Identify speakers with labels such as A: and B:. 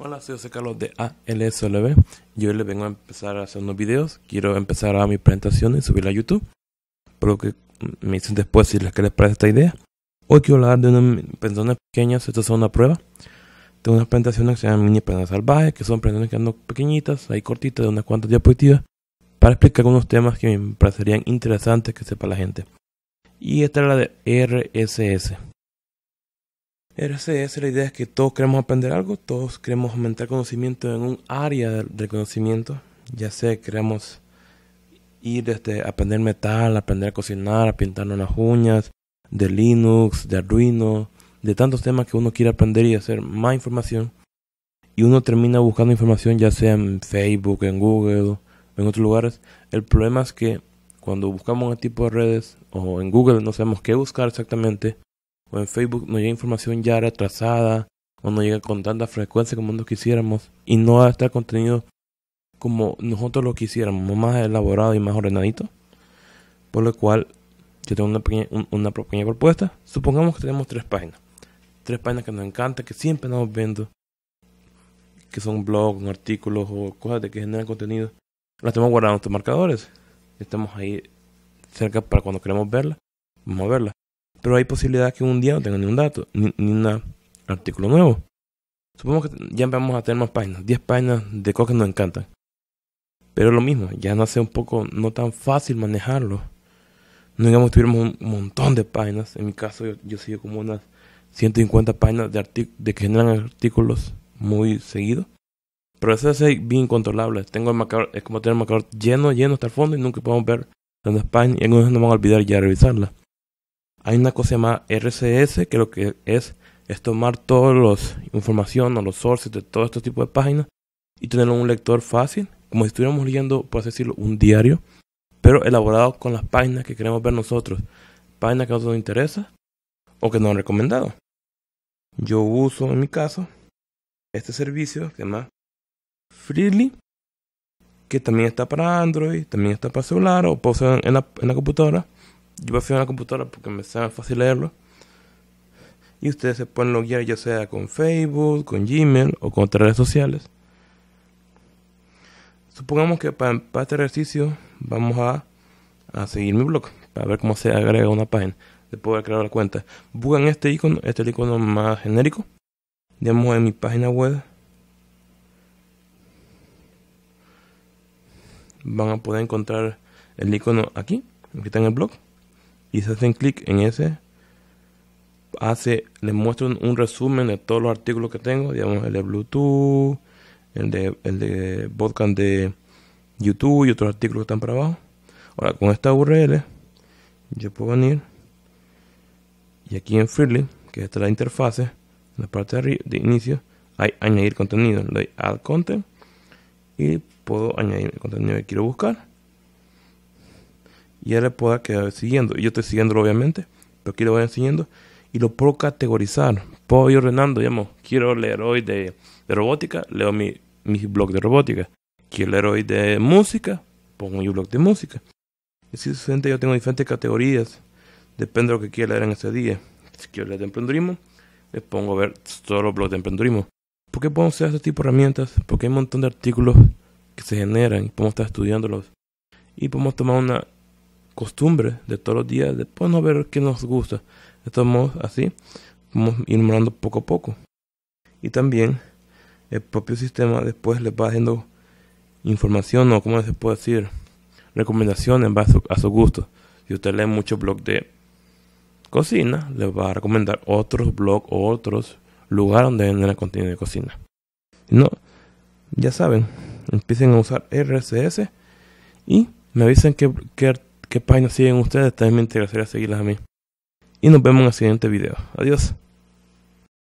A: Hola, soy José Carlos de ALSLB Yo hoy les vengo a empezar a hacer unos videos. Quiero empezar a mis presentación y subirla a YouTube. Pero que me dicen después si les que les parece esta idea. Hoy quiero hablar de unas presentaciones pequeñas, estas son una prueba. Tengo unas presentaciones que se llaman mini presentaciones salvajes, que son presentaciones que ando pequeñitas, ahí cortitas, de unas cuantas diapositivas, para explicar algunos temas que me parecerían interesantes que sepa la gente. Y esta es la de RSS. Esa es la idea, es que todos queremos aprender algo, todos queremos aumentar conocimiento en un área de conocimiento, ya sea queremos ir desde aprender metal, aprender a cocinar, a pintarnos las uñas, de Linux, de Arduino, de tantos temas que uno quiere aprender y hacer más información. Y uno termina buscando información ya sea en Facebook, en Google, en otros lugares. El problema es que cuando buscamos un tipo de redes o en Google no sabemos qué buscar exactamente, o en Facebook nos llega información ya retrasada o no llega con tanta frecuencia como nos quisiéramos y no va a estar contenido como nosotros lo quisiéramos, más elaborado y más ordenadito. Por lo cual, yo tengo una pequeña, una pequeña propuesta. Supongamos que tenemos tres páginas. Tres páginas que nos encantan, que siempre andamos viendo. Que son blogs, artículos o cosas de que generan contenido. Las tenemos guardadas en nuestros marcadores. Estamos ahí cerca para cuando queremos verlas. Vamos a verlas. Pero hay posibilidad que un día no tenga ni un dato, ni, ni un artículo nuevo. Supongamos que ya vamos a tener más páginas, 10 páginas de cosas que nos encantan. Pero lo mismo, ya no hace un poco, no tan fácil manejarlo. No digamos que tuviéramos un montón de páginas. En mi caso, yo, sigo como unas 150 páginas de, de que generan artículos muy seguidos. Pero eso es bien incontrolable. Tengo el marcador, es como tener el marcador lleno, lleno hasta el fondo y nunca podemos ver las páginas y algunos no vamos a olvidar ya revisarlas. Hay una cosa llamada RCS, que lo que es es tomar todos los información o los sources de todo este tipo de páginas y tenerlo un lector fácil, como si estuviéramos leyendo, por así decirlo, un diario, pero elaborado con las páginas que queremos ver nosotros, páginas que a nosotros nos interesa o que nos han recomendado. Yo uso en mi caso este servicio que se llama Freely, que también está para Android, también está para celular o puedo en la computadora yo voy a en la computadora porque me sea fácil leerlo. Y ustedes se pueden loguear ya sea con Facebook, con Gmail o con otras redes sociales. Supongamos que para, este ejercicio vamos a, seguir mi blog para ver cómo se agrega una página. Después de crear la cuenta. Buscan este icono, este es el icono más genérico. Digamos en mi página web. Van a poder encontrar el icono aquí, aquí está en el blog y se hacen clic en ese, hace, les muestro un, resumen de todos los artículos que tengo, digamos el de Bluetooth, el de, el de de YouTube y otros artículos que están para abajo. Ahora con esta URL yo puedo venir y aquí en Freely, que esta la interfase, en la parte de, inicio, hay añadir contenido, le doy add content y puedo añadir el contenido que quiero buscar y le pueda quedar siguiendo. Y Yo estoy siguiendo, obviamente, pero aquí le voy enseñando. y lo puedo categorizar. Puedo ir ordenando, digamos, quiero leer hoy de, de robótica, leo mi, mi, blog de robótica. Quiero leer hoy de música, pongo mi blog de música. Y si sucede, yo tengo diferentes categorías, depende de lo que quiera leer en ese día. Si quiero leer de emprendurismo, les pongo a ver todos los blogs de emprendurismo. ¿Por qué podemos usar este tipo de herramientas? Porque hay un montón de artículos que se generan y podemos estar estudiándolos. Y podemos tomar una costumbre de todos los días, de pues, no ver qué nos gusta. Estamos así, vamos morando poco a poco. Y también el propio sistema después les va haciendo información o, como se puede decir, recomendaciones en base a su gusto. Si usted lee mucho blog de cocina, le va a recomendar otros blogs o otros lugares donde venden contenido de cocina. No, ya saben, empiecen a usar RSS y me dicen que qué páginas siguen ustedes, también me interesaría seguirlas a mí. Y nos vemos en el siguiente video. Adiós.